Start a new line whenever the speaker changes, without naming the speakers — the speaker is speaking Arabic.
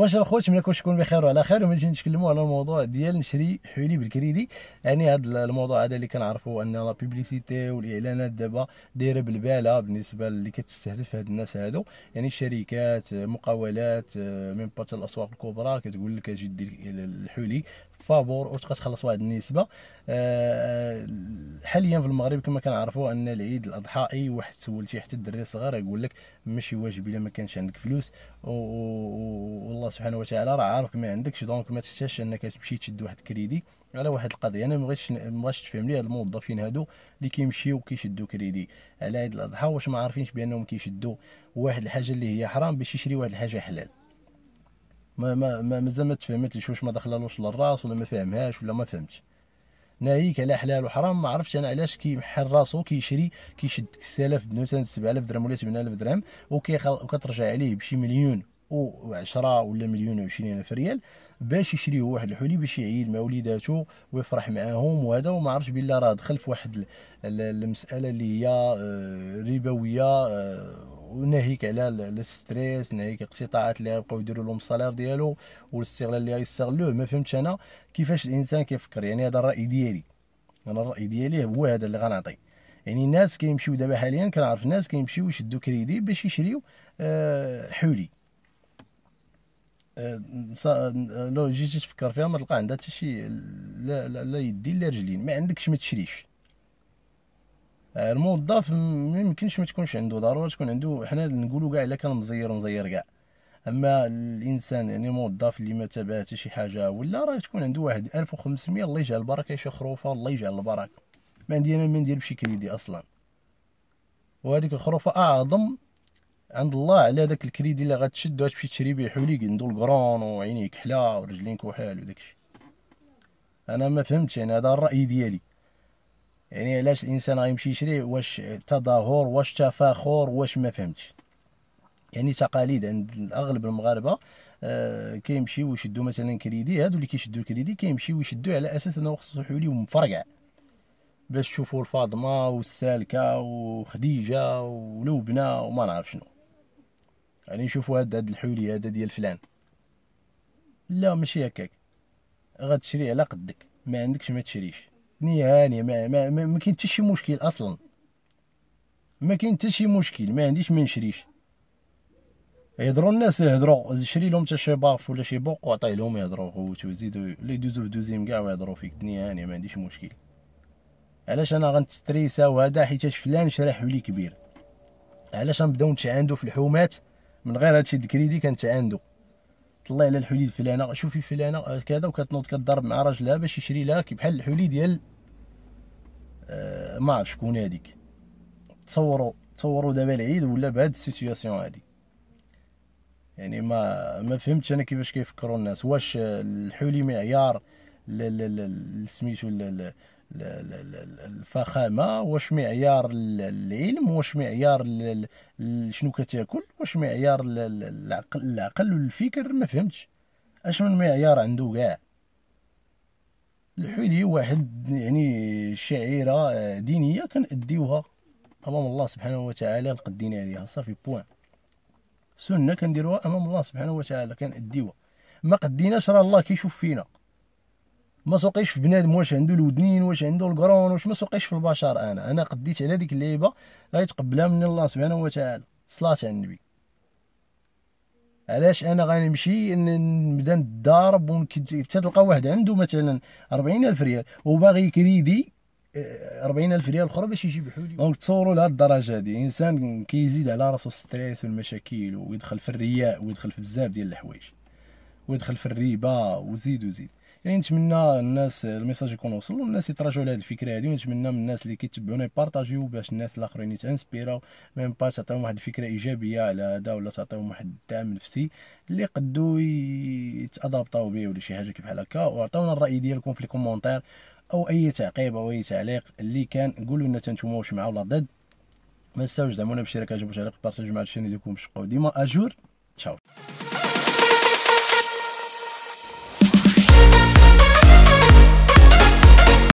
واش الخوت نتمنىكم تكونوا بخير وعلى خير وملي نتكلموا على الموضوع ديال نشري حلي بالكريدي يعني هذا الموضوع هذا اللي كنعرفوا ان لا بيبليسيتي والاعلانات دابا دايره بالباله بالنسبه اللي كتستهدف هاد الناس هادو يعني الشركات مقاولات آه، من بات الاسواق الكبرى كتقول لك اجي دير الحلي فابور واش غتخلص واحد النسبه آه، آه، حاليا في المغرب كما كنعرفوا ان العيد الاضحى اي واحد سولتي حتى الدري الصغير يقول لك ماشي واجب الا ما كانش عندك فلوس والله سبحانه وتعالى راه عارف ما عندكش دونك ما تحتاجش انك تمشي تشد واحد الكريدي على واحد القضيه انا ما بغيتش ما بغيتش تفهم لي هاد الموظفين هادو اللي كيمشيو كيشدوا كريدي على عيد الاضحى واش ما عارفينش بانهم كيشدوا واحد الحاجه اللي هي حرام باش يشري واحد الحاجه حلال ما ما ما مازال ما تفهمتليش واش ما دخلالوش للراس ولا ما فهمهاش ولا ما فهمتش ناهيك على حلال وحرام ما عرفتش انا علاش كيمحل راسو كيشري كيشد 6000 بنوسان 7000 درهم ولا 8000 درهم وكترجع عليه بشي مليون و 10 ولا مليون و20 الف ريال باش يشريه واحد الحلي باش يعيد مع وليداتو ويفرح معاهم وهذا وما عرفش بالله راه دخل في واحد المساله اللي هي آه، ربويه آه، وناهيك على الستريس ناهيك الاقتطاعات اللي غيبقاو يديروا لهم الصالير ديالو والاستغلال اللي غيستغلوه ما فهمتش انا كيفاش الانسان كيفكر يعني هذا الراي ديالي انا الراي ديالي هو هذا اللي غنعطي يعني الناس كيمشيو دابا حاليا كنعرف ناس كيمشيو يشدو كريدي باش يشريو آه، حلي لو جيتي تفكر فيها ما تلقى عندها حتى شي لا, لا, لا يدي لا رجلين ما عندكش ما تشريش الموظف ما يمكنش ما تكونش عنده ضروره تكون عنده حنا نقولوا كاع الا كان مزير مزير كاع اما الانسان يعني الموظف اللي ما تابع حتى شي حاجه ولا راه تكون عنده واحد 1500 الله يجعل البركه شي خروفه الله يجعل البركه ما عندي انا ما ندير بشي كريدي اصلا وهذيك الخروفه اعظم عند الله على داك الكريدي اللي غتشد غتمشي تشري بيه حوليك عندو الكرون وعينيه كحله ورجلين كحال وداكشي انا ما فهمتش يعني هذا الراي ديالي يعني علاش الانسان غيمشي يشري واش تظاهر واش تفاخر واش ما فهمتش يعني تقاليد عند اغلب المغاربه آه كيمشيو يشدو مثلا كريدي هادو اللي كيشدو كريدي كيمشيو يشدو على اساس انه خصو حولي ومفرقع باش تشوفوا الفاطمه والسالكه وخديجه ولبنى وما نعرف شنو يعني نشوفو هاد هاد الحولي هذا ديال فلان لا ماشي هكاك غتشري على قدك ما عندكش ما تشريش الدنيا هانيه ما, ما, ما, ما كاين حتى شي مشكل اصلا ما كاين حتى شي مشكل ما عنديش ما نشريش يهضروا الناس يهضروا شري لهم حتى شي باف ولا شي بوق وعطيه لهم يهضروا خوتو يزيدوا اللي يدوزو في دوزيم كاع ويهضروا فيك الدنيا هانيه ما عنديش مشكل علاش انا غنتستريسا وهذا حيت فلان شرا حولي كبير علاش نبداو نتعاندو في الحومات من غير هادشي الكريدي كنتعاندو طلع على الحلي فلانه شوفي فلانه كذا وكتنوض كتضرب مع راجلها باش يشري لها كي بحال الحولي ديال آه ما عرف شكون هذيك تصوروا تصوروا دابا العيد ولا بهاد السيتوياسيون هادي يعني ما ما فهمتش انا كيفاش كيفكروا الناس واش الحولي معيار سميتو الفخامه واش معيار العلم واش معيار شنو كتاكل واش معيار العقل العقل والفكر ما فهمتش اش من معيار عنده كاع الحلي واحد يعني شعيره آه، دينيه كنأديوها امام الله سبحانه وتعالى نقدينا عليها صافي بوان سنه كنديروها امام الله سبحانه وتعالى كنأديوها ما قديناش راه الله كيشوف فينا ما سوقيش في بنادم واش عنده الودنين واش عنده الكرون واش ما سوقيش في البشر انا انا قديت على ديك اللعيبه غيتقبلها مني الله سبحانه وتعالى صلاة على النبي علاش انا غنمشي نبدا نضارب تلقى واحد عنده مثلا 40000 ريال وباغي يكريدي 40000 آه، ريال اخرى باش يجيب حولي دونك تصوروا لهاد الدرجه هادي انسان كيزيد على راسو ستريس والمشاكل ويدخل في الرياء ويدخل في بزاف ديال الحوايج ويدخل في الريبه وزيد وزيد يعني نتمنى الناس الميساج يكون وصل والناس يتراجعوا على هذه الفكره هذه ونتمنى من الناس اللي كيتبعونا يبارطاجيو باش الناس الاخرين يتانسبيراو ميم با تعطيهم واحد الفكره ايجابيه على هذا ولا تعطيهم واحد الدعم نفسي اللي قدو يتادابطاو به ولا شي حاجه كيف بحال هكا وعطيونا الراي ديالكم في الكومونتير او اي تعقيب او اي تعليق اللي كان قولوا لنا تنتوما واش مع ولا ضد ما تنساوش دعمونا بالشراكه جنب تعليق بارطاجيو مع الشين ديالكم شقوا ديما اجور تشاو